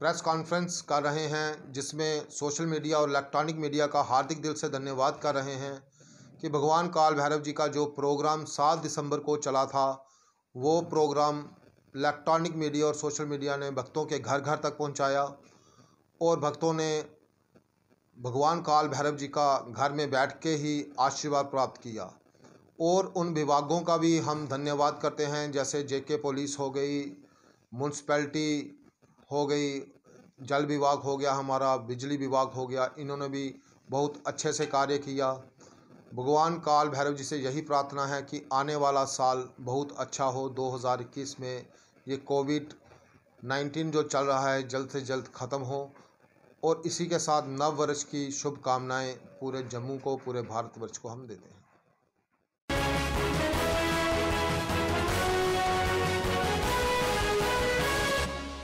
press conference कर रहे हैं जिसमें सोशल मीडिया और इलेक्ट्रॉनिक मीडिया का हार्दिक दिल से धन्यवाद कर रहे हैं कि भगवान काल भैरव जी का जो प्रोग्राम सात दिसंबर को चला था वो प्रोग्राम इलेक्ट्रॉनिक मीडिया और सोशल मीडिया ने भक्तों के घर घर तक पहुंचाया और भक्तों ने भगवान काल भैरव जी का घर में बैठ के ही आशीर्वाद प्राप्त किया और उन विभागों का भी हम धन्यवाद करते हैं जैसे जेके पुलिस हो गई म्यूनसिपैलिटी हो गई जल विभाग हो गया हमारा बिजली विभाग हो गया इन्होंने भी बहुत अच्छे से कार्य किया भगवान काल भैरव जी से यही प्रार्थना है कि आने वाला साल बहुत अच्छा हो 2021 में ये कोविड 19 जो चल रहा है जल्द से जल्द ख़त्म हो और इसी के साथ नव वर्ष की शुभकामनाएं पूरे जम्मू को पूरे भारतवर्ष को हम देते हैं